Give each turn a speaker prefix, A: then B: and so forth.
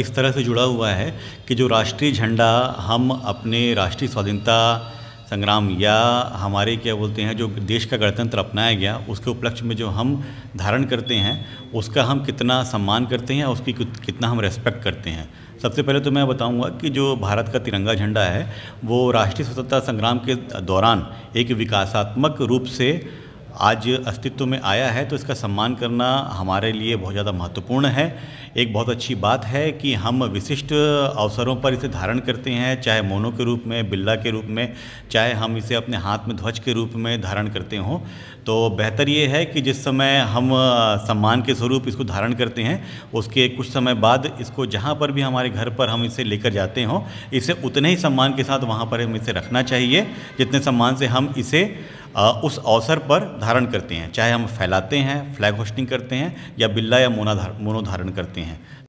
A: इस तरह से जुड़ा हुआ है कि जो राष्ट्रीय झंडा हम अपने राष्ट्रीय स्वाधीनता संग्राम या हमारे क्या बोलते हैं जो देश का गणतंत्र अपनाया गया उसके उपलक्ष्य में जो हम धारण करते हैं उसका हम कितना सम्मान करते हैं उसकी कितना हम रेस्पेक्ट करते हैं सबसे पहले तो मैं बताऊंगा कि जो भारत का तिरंगा झंडा है वो राष्ट्रीय स्वतंत्रता संग्राम के दौरान एक विकासात्मक रूप से आज अस्तित्व में आया है तो इसका सम्मान करना हमारे लिए बहुत ज़्यादा महत्वपूर्ण है एक बहुत अच्छी बात है कि हम विशिष्ट अवसरों पर इसे धारण करते हैं चाहे मोनो के रूप में बिल्ला के रूप में चाहे हम इसे अपने हाथ में ध्वज के रूप में धारण करते हों तो बेहतर ये है कि जिस समय हम सम्मान के स्वरूप इसको धारण करते हैं उसके कुछ समय बाद इसको जहाँ पर भी हमारे घर पर हम इसे लेकर जाते हों इसे उतने ही सम्मान के साथ वहाँ पर हम इसे रखना चाहिए जितने सम्मान से हम इसे उस अवसर पर धारण करते हैं चाहे हम फैलाते हैं फ्लैग होस्टिंग करते हैं या बिल्ला या मोना मोनो धारण करते हैं